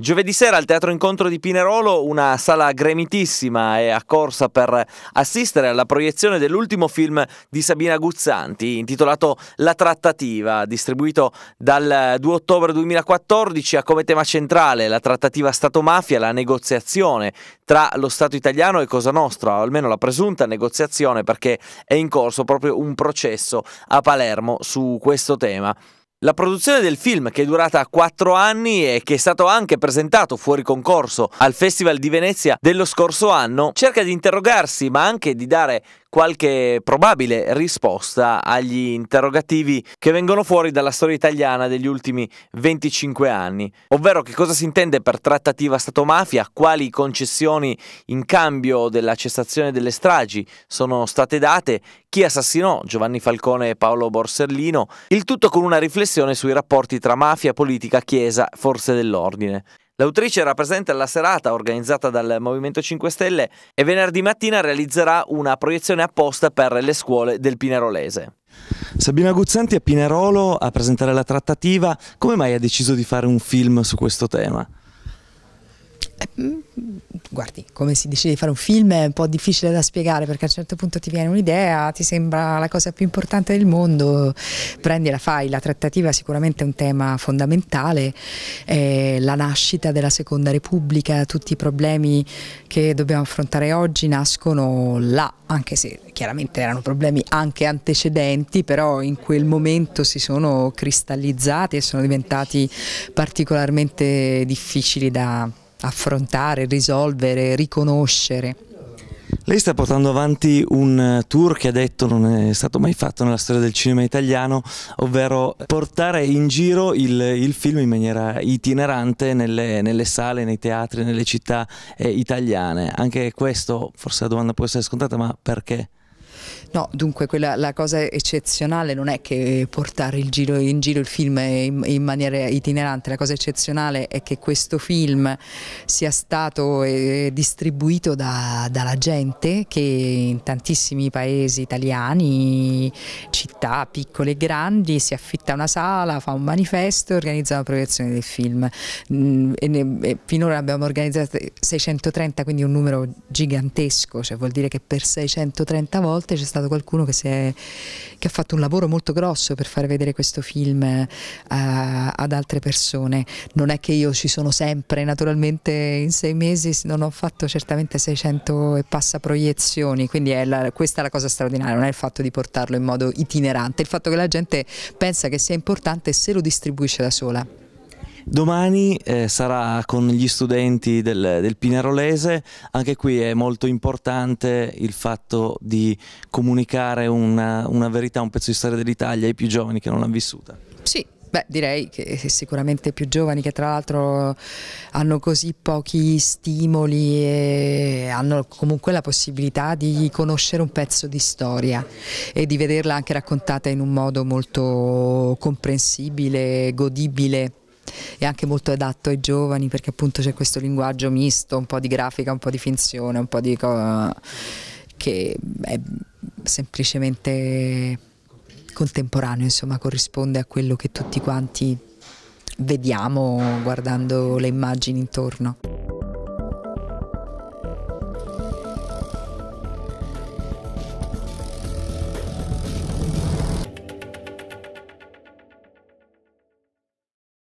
Giovedì sera al Teatro Incontro di Pinerolo una sala gremitissima è accorsa per assistere alla proiezione dell'ultimo film di Sabina Guzzanti intitolato La trattativa, distribuito dal 2 ottobre 2014 ha come tema centrale la trattativa Stato-mafia, la negoziazione tra lo Stato italiano e Cosa Nostra, o almeno la presunta negoziazione perché è in corso proprio un processo a Palermo su questo tema. La produzione del film, che è durata quattro anni e che è stato anche presentato fuori concorso al Festival di Venezia dello scorso anno, cerca di interrogarsi ma anche di dare qualche probabile risposta agli interrogativi che vengono fuori dalla storia italiana degli ultimi 25 anni, ovvero che cosa si intende per trattativa Stato-mafia, quali concessioni in cambio della cessazione delle stragi sono state date, chi assassinò Giovanni Falcone e Paolo Borsellino, il tutto con una riflessione sui rapporti tra mafia, politica, chiesa, forze dell'ordine. L'autrice era presente alla serata organizzata dal Movimento 5 Stelle e venerdì mattina realizzerà una proiezione apposta per le scuole del Pinerolese. Sabina Guzzanti è Pinerolo a presentare la trattativa, come mai ha deciso di fare un film su questo tema? Eh, mm, guardi, come si decide di fare un film è un po' difficile da spiegare perché a un certo punto ti viene un'idea, ti sembra la cosa più importante del mondo, prendi la fai, la trattativa è sicuramente un tema fondamentale, eh, la nascita della Seconda Repubblica, tutti i problemi che dobbiamo affrontare oggi nascono là, anche se chiaramente erano problemi anche antecedenti, però in quel momento si sono cristallizzati e sono diventati particolarmente difficili da affrontare, risolvere, riconoscere. Lei sta portando avanti un eh, tour che ha detto non è stato mai fatto nella storia del cinema italiano, ovvero portare in giro il, il film in maniera itinerante nelle, nelle, sale, nei teatri, nelle città eh, italiane. Anche questo, forse la domanda può essere scontata, ma perché? No, dunque quella, la cosa eccezionale non è che portare giro, in giro il film in, in, maniera itinerante, la cosa eccezionale è che questo film sia stato eh, distribuito da, dalla gente che in tantissimi paesi italiani, città piccole e grandi, si affitta una sala, fa un manifesto e organizza una proiezione del film. Mm, e ne, e finora abbiamo organizzato 630, quindi un numero gigantesco, cioè vuol dire che per 630 volte c'è stato stato qualcuno che, è, che, ha fatto un lavoro molto grosso per far vedere questo film eh, ad altre persone. Non è che io ci sono sempre, naturalmente in sei mesi non ho fatto certamente 600 e passa proiezioni, quindi è la, questa è la cosa straordinaria, non è il fatto di portarlo in modo itinerante, il fatto che la gente pensa che sia importante se lo distribuisce da sola. Domani eh, sarà con gli studenti del, del, Pinarolese, anche qui è molto importante il fatto di comunicare una, una verità, un pezzo di storia dell'Italia ai più giovani che non l'hanno vissuta. Sì, Beh, direi che sicuramente più giovani che tra l'altro hanno così pochi stimoli e hanno comunque la possibilità di conoscere un pezzo di storia e di vederla anche raccontata in un modo molto comprensibile, godibile è anche molto adatto ai giovani perché appunto c'è questo linguaggio misto, un po' di grafica, un po' di finzione, un po' di cosa che è semplicemente contemporaneo, insomma corrisponde a quello che tutti quanti vediamo guardando le immagini intorno.